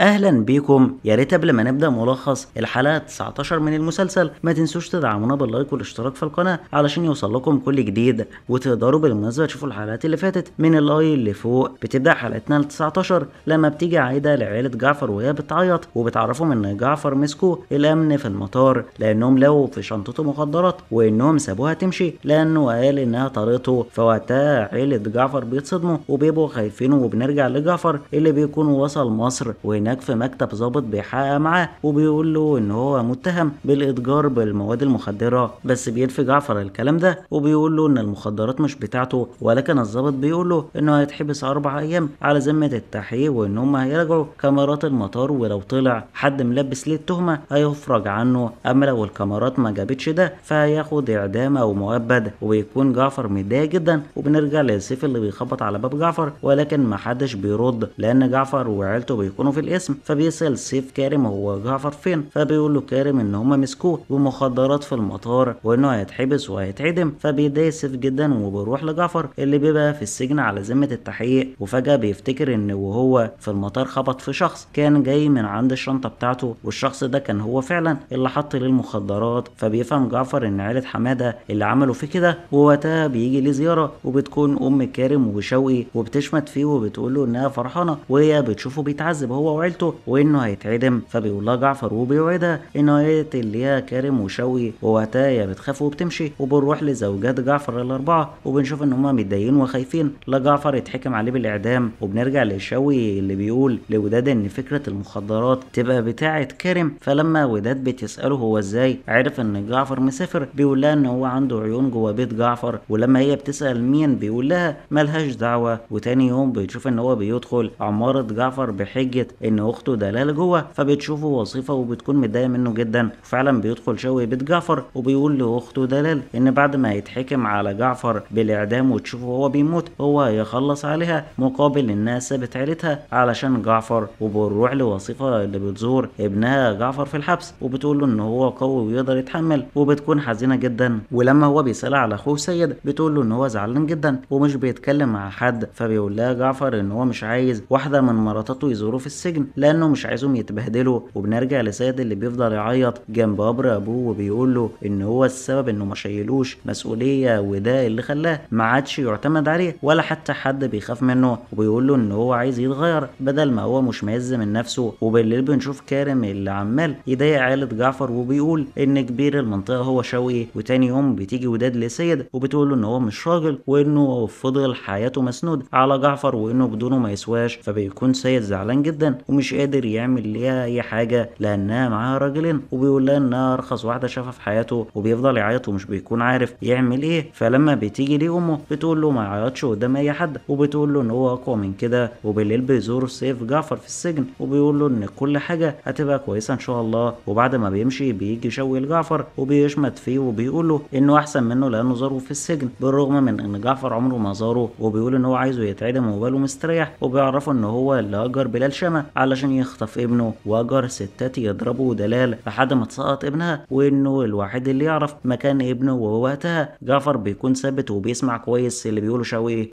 اهلا بيكم يا ريت قبل ما نبدا ملخص الحلقه 19 من المسلسل ما تنسوش تدعمونا باللايك والاشتراك في القناه علشان يوصل لكم كل جديد وتقدروا بالمناسبه تشوفوا الحلقات اللي فاتت من اللاي اللي فوق بتبدا حلقتنا ال 19 لما بتيجي عايده لعيله جعفر وهي بتعيط وبتعرفهم ان جعفر مسكوا الامن في المطار لانهم لقوا في شنطته مخدرات وانهم سابوها تمشي لانه قال انها طريقته فوقتها عيله جعفر بيتصدموا وبيبقوا خايفين وبنرجع لجعفر اللي بيكون وصل مصر وهنا هناك في مكتب ظابط بيحقق معاه وبيقول له ان هو متهم بالاتجار بالمواد المخدره بس بينفي جعفر الكلام ده وبيقول له ان المخدرات مش بتاعته ولكن الظابط بيقول له انه هيتحبس اربع ايام على ذمه التحقيق وان هم هيراجعوا كاميرات المطار ولو طلع حد ملبس ليه التهمه هيفرج عنه اما لو الكاميرات ما جابتش ده فهياخد اعدام او مؤبد وبيكون جعفر متضايق جدا وبنرجع للسيف اللي بيخبط على باب جعفر ولكن محدش بيرد لان جعفر وعيلته بيكونوا في الاسم القسم فبيسأل سيف كارم هو جعفر فين فبيقول له كارم ان هما مسكوه بمخدرات في المطار وانه هيتحبس وهيتعدم فبيضايق سيف جدا وبيروح لجعفر اللي بيبقى في السجن على ذمة التحقيق وفجأة بيفتكر ان وهو في المطار خبط في شخص كان جاي من عند الشنطة بتاعته والشخص ده كان هو فعلا اللي حط ليه المخدرات فبيفهم جعفر ان عيلة حمادة اللي عملوا فيه كده ووقتها بيجي ليه زيارة وبتكون ام كارم وشوقي وبتشمت فيه وبتقول له انها فرحانة وهي بتشوفه بيتعذب هو وعيلته وانه هيتعدم فبيقول لها جعفر وبيوعدها انه هيقتل ليها كارم وشوقي ووقتها هي بتخاف وبتمشي وبنروح لزوجات جعفر الاربعه وبنشوف ان هما متضايقين وخايفين لا جعفر يتحكم عليه بالاعدام وبنرجع لشوي اللي بيقول لوداد ان فكره المخدرات تبقى بتاعه كارم فلما وداد بتساله هو ازاي عرف ان جعفر مسافر بيقول لها ان هو عنده عيون جوه بيت جعفر ولما هي بتسال مين بيقول لها ملهاش دعوه وتاني يوم بتشوف ان هو بيدخل عماره جعفر بحجه ان اخته دلال جوه فبتشوفه وصيفه وبتكون متضايقه منه جدا وفعلا بيدخل شوقي بيت جعفر وبيقول لاخته دلال ان بعد ما هيتحكم على جعفر بالاعدام وتشوفه وهو بيموت هو هيخلص عليها مقابل انها سابت عيلتها علشان جعفر وبنروح لوصيفه اللي بتزور ابنها جعفر في الحبس وبتقول له ان هو قوي ويقدر يتحمل وبتكون حزينه جدا ولما هو بيسال على اخوه سيد بتقول له ان هو زعلان جدا ومش بيتكلم مع حد فبيقول لها جعفر ان هو مش عايز واحده من مراتاته يزوره في السجن السجن لانه مش عايزهم يتبهدلوا وبنرجع لسيد اللي بيفضل يعيط جنب قبر ابوه وبيقول له ان هو السبب انه ما شيلوش مسؤوليه وده اللي خلاه ما عادش يعتمد عليه ولا حتى حد بيخاف منه وبيقول له ان هو عايز يتغير بدل ما هو مش مهز من نفسه وبالليل بنشوف كارم اللي عمال يضايق عيلة جعفر وبيقول ان كبير المنطقه هو شوقي وتاني يوم بتيجي وداد لسيد وبتقول له ان هو مش راجل وانه فضل حياته مسنود على جعفر وانه بدونه ما يسواش فبيكون سيد زعلان جدا ومش قادر يعمل ليها اي حاجه لانها معاها راجلين وبيقول لها انها ارخص واحده شافها في حياته وبيفضل يعيط ومش بيكون عارف يعمل ايه فلما بتيجي ليه امه بتقول له ما يعيطش قدام اي حد وبتقول له ان هو اقوى من كده وبالليل بيزور سيف جعفر في السجن وبيقول له ان كل حاجه هتبقى كويسه ان شاء الله وبعد ما بيمشي بيجي يشوي لجعفر وبيشمت فيه وبيقول له انه احسن منه لانه زاره في السجن بالرغم من ان جعفر عمره ما زاره وبيقول ان هو عايزه يتعدم وباله مستريح وبيعرفه ان هو اللي اجر بلال شمع علشان يخطف ابنه واجر ستات يضربه دلال لحد ما تسقط ابنها وانه الوحيد اللي يعرف مكان ابنه ووقتها جعفر بيكون ثابت وبيسمع كويس اللي بيقوله شاويه